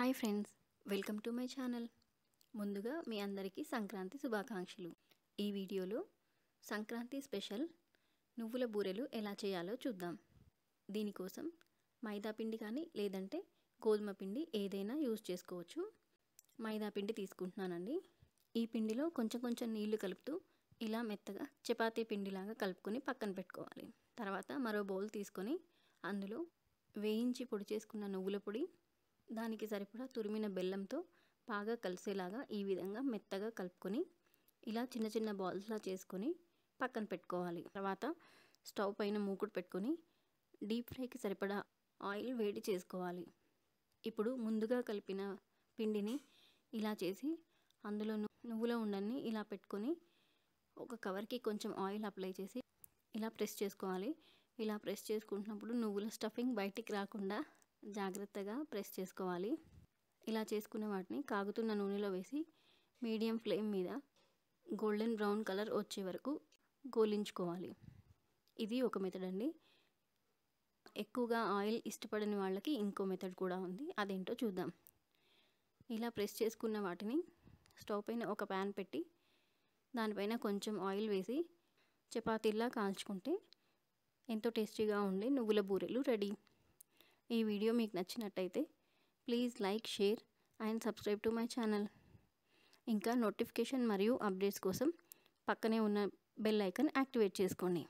hi friends welcome to my channel ముందుగా మీ అందరికీ సంక్రాంతి శుభాకాంక్షలు ఈ వీడియోలో సంక్రాంతి స్పెషల్ నువ్వుల బూరెలు ఎలా చేయాలో చూద్దాం దీనికోసం మైదా పిండి కానీ లేదంటే గోధుమ పిండి ఏదైనా యూజ్ చేసుకోవచ్చు మైదా పిండి తీసుకుంటున్నానండి ఈ పిండిలో కొంచెం కొంచెం నీళ్లు కలుపుతూ ఇలా మెత్తగా చపాతీ పిండిలాగా కలుపుకొని పక్కన పెట్టుకోవాలి తర్వాత మరో బౌల్ తీసుకొని అందులో వేయించి పొడి చేసుకున్న నువ్వుల పొడి దానికి సరిపడా తురిమిన బెల్లంతో బాగా కలిసేలాగా ఈ విధంగా మెత్తగా కలుపుకొని ఇలా చిన్న చిన్న బాల్స్లా చేసుకొని పక్కన పెట్టుకోవాలి తర్వాత స్టవ్ పైన మూకుడు పెట్టుకొని డీప్ ఫ్రైకి సరిపడా ఆయిల్ వేడి చేసుకోవాలి ఇప్పుడు ముందుగా కలిపిన పిండిని ఇలా చేసి అందులో నువ్వుల ఉండని ఇలా పెట్టుకొని ఒక కవర్కి కొంచెం ఆయిల్ అప్లై చేసి ఇలా ప్రెస్ చేసుకోవాలి ఇలా ప్రెస్ చేసుకుంటున్నప్పుడు నువ్వుల స్టఫింగ్ బయటికి రాకుండా జాగ్రత్తగా ప్రెస్ చేసుకోవాలి ఇలా చేసుకున్న వాటిని కాగుతున్న నూనెలో వేసి మీడియం ఫ్లేమ్ మీద గోల్డెన్ బ్రౌన్ కలర్ వచ్చే వరకు గోలించుకోవాలి ఇది ఒక మెథడ్ అండి ఎక్కువగా ఆయిల్ ఇష్టపడని వాళ్ళకి ఇంకో మెథడ్ కూడా ఉంది అదేంటో చూద్దాం ఇలా ప్రెస్ చేసుకున్న వాటిని స్టవ్ పైన ఒక ప్యాన్ పెట్టి దానిపైన కొంచెం ఆయిల్ వేసి చపాతీలా కాల్చుకుంటే ఎంతో టేస్టీగా ఉండే నువ్వుల బూరెలు రెడీ ఈ వీడియో మీకు నచ్చినట్టయితే please like share and subscribe to my channel ఇంకా నోటిఫికేషన్ మరియు అప్డేట్స్ కోసం పక్కనే ఉన్న బెల్ ఐకన్ యాక్టివేట్ చేసుకోండి